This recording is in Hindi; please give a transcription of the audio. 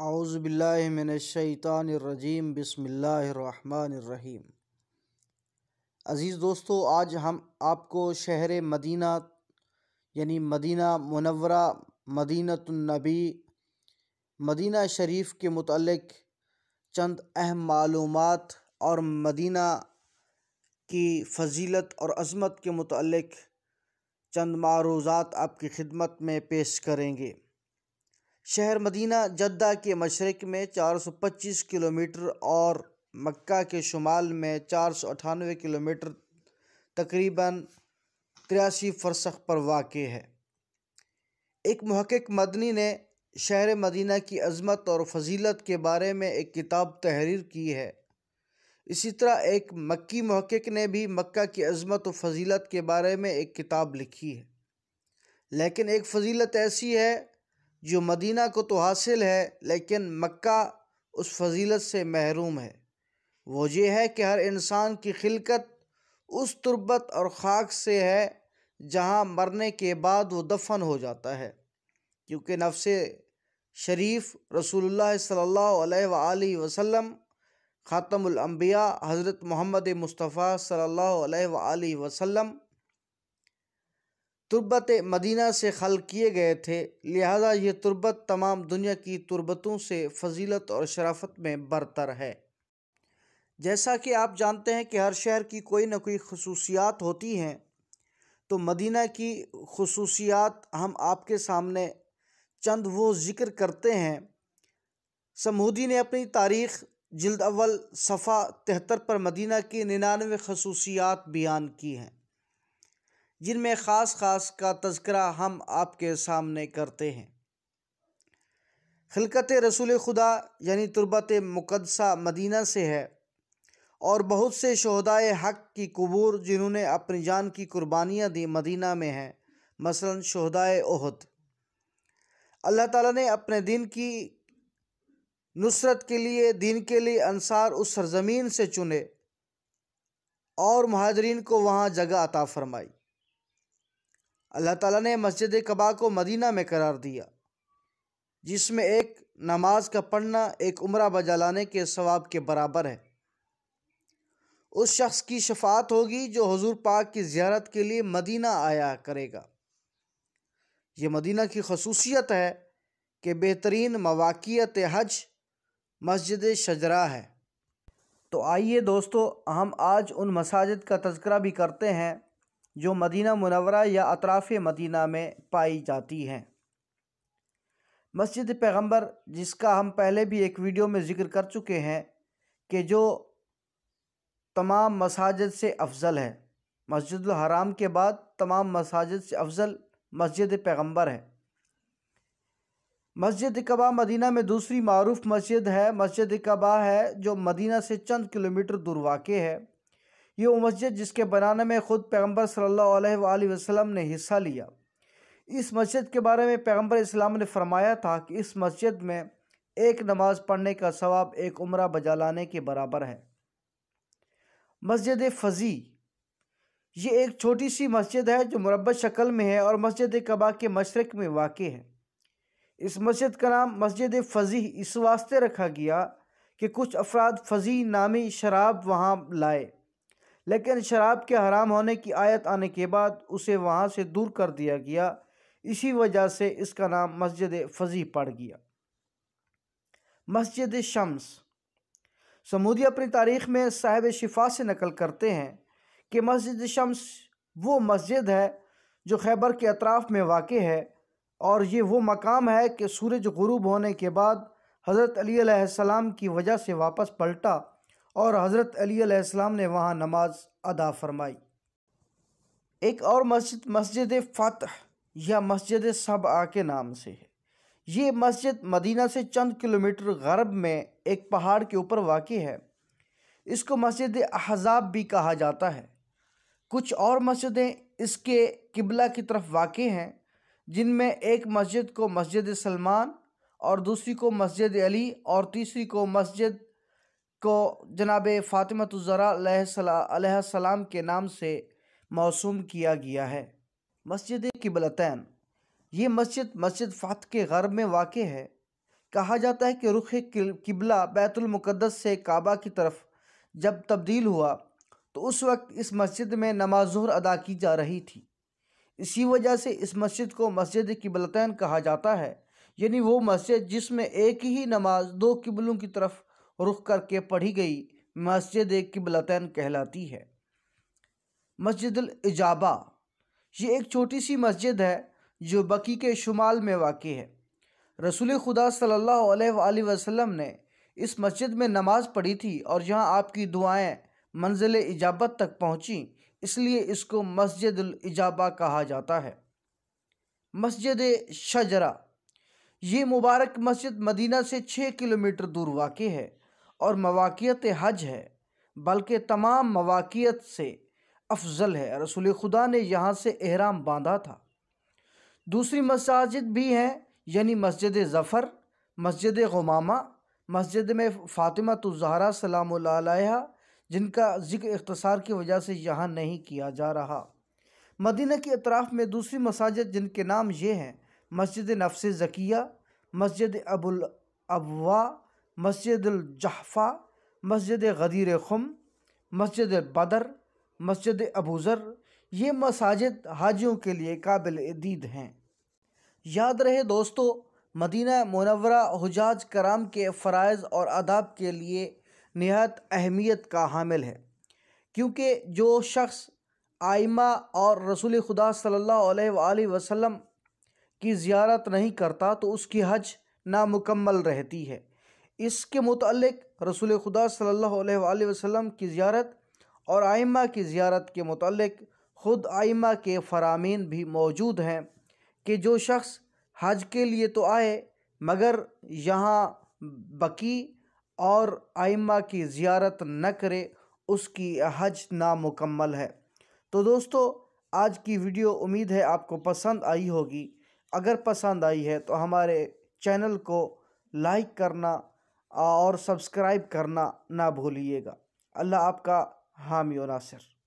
आउज़बिल्लिमिनशैतानरजीम बसमीम अज़ीज़ दोस्तों आज हम आपको शहर मदीना यानी मदीना मुनवरा मदीनतनबी मदीना शरीफ के मतलब चंद अहम मालूम और मदीना की फजीलत और अजमत के मतलब चंद मारूज़ात आपकी खिदमत में पेश करेंगे शहर मदीना जद्दा के मशरक़ में 425 किलोमीटर और मक्का के शुमाल में चार किलोमीटर तकरीबन तिरासी फरसख पर वाक़ है एक महक़ मदनी ने शहर मदीना की अज़मत और फजीलत के बारे में एक किताब तहरीर की है इसी तरह एक मक्की महक़ ने भी मक्का की अज़मत और फजीलत के बारे में एक किताब लिखी है लेकिन एक फजीलत ऐसी है जो मदीना को तो हासिल है लेकिन मक्का उस फजीलत से महरूम है वो ये है कि हर इंसान की खिलकत उस तुरबत और खाक से है जहाँ मरने के बाद वो दफन हो जाता है क्योंकि नफ्स शरीफ रसूलुल्लाह सल्लल्लाहु अलैहि वसल्लम अंबिया हज़रत मोहम्मद मुस्तफ़ा सल्लल्लाहु अलैहि वसल्लम तुरबत मदीना से खल किए गए थे लिहाजा ये तुरबत तमाम दुनिया की तुरबतों से फजीलत और शराफत में बरतर है जैसा कि आप जानते हैं कि हर शहर की कोई ना कोई खसूसियात होती हैं तो मदीना की खसूसियात हम आपके सामने चंद वो ज़िक्र करते हैं समूदी ने अपनी तारीख़ जल्द अव्वल सफ़ा तिहत्तर पर मदीना की निन्यानवे खसूसियात बयान की हैं जिनमें ख़ास ख़ास का तस्करा हम आपके सामने करते हैं खिलकत रसूल खुदा यानी तुरबत मुकदसा मदीना से है और बहुत से शहदाय हक की कबूर जिन्होंने अपनी जान की कुर्बानियाँ दी मदीना में हैं मसलन शहदाए ओहद अल्लाह ताला ने अपने दिन की नुसरत के लिए दिन के लिए अनसार उस सरजमीन से चुने और महाजरीन को वहाँ जगह अता फरमाई अल्लाह ताला ने मस्जिद कबा को मदीना में करार दिया जिसमें एक नमाज का पढ़ना एक उम्र बजा लाने के सवाब के बराबर है उस शख्स की शफात होगी जो हजूर पाक की ज्यारत के लिए मदीना आया करेगा ये मदीना की खसूसियत है कि बेहतरीन मवाक़त हज मस्जिद शजरा है तो आइए दोस्तों हम आज उन मसाजिद का तस्करा भी करते हैं जो मदीना मुनवरा या अतराफ़ मदीना में पाई जाती हैं मस्जिद पैगंबर जिसका हम पहले भी एक वीडियो में ज़िक्र कर चुके हैं कि जो तमाम मसाजिद से अफज़ल है मस्जिद हराम के बाद तमाम मसाजिद से अफज़ल मस्जिद पैगंबर है मस्जिद कबा मदीना में दूसरी मरूफ मस्जिद है मस्जिद कबा है जो मदीना से चंद किलोमीटर दूर वाक़ है ये वो मस्जिद जिसके बनाने में ख़ुद पैगम्बर सल्लल्लाहु अलैहि वसल्लम ने हिस्सा लिया इस मस्जिद के बारे में पैगम्बर इस्लाम ने फरमाया था कि इस मस्जिद में एक नमाज़ पढ़ने का सवाब एक उम्र बजा लाने के बराबर है मस्जिद फ़ज़ी ये एक छोटी सी मस्जिद है जो मुरबत शक्ल में है और मस्जिद कबा के मशरक़ में वाक़ है इस मस्जिद का नाम मस्जिद फ़ज़ी इस वास्ते रखा गया कि कुछ अफराद फ़ज़ी नामी शराब वहाँ लाए लेकिन शराब के हराम होने की आयत आने के बाद उसे वहाँ से दूर कर दिया गया इसी वजह से इसका नाम मस्जिद फजी पड़ गया मस्जिद शम्स समूदी अपनी तारीख़ में साहिब शिफा से नकल करते हैं कि मस्जिद शम्स वो मस्जिद है जो खैबर के अतराफ़ में वाक़ है और ये वो मकाम है कि सूरज गुरूब होने के बाद हज़रत अली सलाम की वजह से वापस पलटा और हज़रत अलीसम ने वहाँ नमाज अदा फरमाई एक और मस्जिद मस्जिद फ़तह या मस्जिद आ के नाम से है ये मस्जिद मदीना से चंद किलोमीटर गरब में एक पहाड़ के ऊपर वाक़ है इसको मस्जिद अहजाब भी कहा जाता है कुछ और मस्जिदें इसके किबला की तरफ वाक़ हैं जिनमें एक मस्जिद को मस्जिद सलमान और दूसरी को मस्जिद अली और तीसरी को मस्जिद को जनाब फ़ातिमतुज़राम के नाम से मौसम किया गया है मस्जिद किबलतैन ये मस्जिद मस्जिद फ़ात के गर्ब में वाक़ है कहा जाता है कि रुख किबला बैतुलमक़दस से काबा की तरफ जब तब्दील हुआ तो उस वक्त इस मस्जिद में नमाजहर अदा की जा रही थी इसी वजह से इस मस्जिद को मस्जिद किबलतैन कहा जाता है यानी वो मस्जिद जिसमें एक ही नमाज दो किबलों की तरफ रुख करके पढ़ी गई मस्जिद किबलतन कहलाती है मस्जिद इजाबा ये एक छोटी सी मस्जिद है जो बकी के शुमाल में वाक़ है रसूल खुदा सल्लल्लाहु अलैहि वसल्लम ने इस मस्जिद में नमाज़ पढ़ी थी और यहाँ आपकी दुआएं मंजिल इजाबत तक पहुँची इसलिए इसको मस्जिद इजाबा कहा जाता है मस्जिद शजरा ये मुबारक मस्जिद मदीना से छः किलोमीटर दूर वाक़ है और मवाक़त हज है बल्कि तमाम मवाकियत से अफजल है रसूल खुदा ने यहाँ से अहराम बांधा था दूसरी मसाजिद भी हैं यानी मस्जिद ज़फ़र मस्जिद गुमामा मस्जिद में फ़ातिमा ज़हरा सलाम जिनका जिक्र इख्तसार की वजह से यहाँ नहीं किया जा रहा मदीना के अतराफ़ में दूसरी मसाजिद जिनके नाम ये हैं मस्जिद नफ्स ज़किया मस्जिद अबुल अबवा अलजहफ़ा मस्जिद गदीर खुम मस्जिद बदर मस्जिद अबूज़र ये मसाजिद हाजियों के लिए काबिल दीद हैं याद रहे दोस्तों मदीना मुनवरा हजाज कराम के फ़रज़ और आदाब के लिए नहायत अहमियत का हामिल है क्योंकि जो शख्स आइमा और रसूल खुदा सल्लल्लाहु अलैहि वसल्लम की ज़ियारत नहीं करता तो उसकी हज नामुकम्मल रहती है इसके मुतलक रसूल खुदा सल्लल्लाहु अलैहि वसल्लम की ज़्यारत और आइमा की ज़्यारत के मतलब ख़ुद आइमा के फ़रामीन भी मौजूद हैं कि जो शख्स हज के लिए तो आए मगर यहाँ बकी और आइमा की ज़्यारत न करे उसकी हज नामुकम्मल है तो दोस्तों आज की वीडियो उम्मीद है आपको पसंद आई होगी अगर पसंद आई है तो हमारे चैनल को लाइक करना और सब्सक्राइब करना ना भूलिएगा अल्लाह आपका हामी नासिर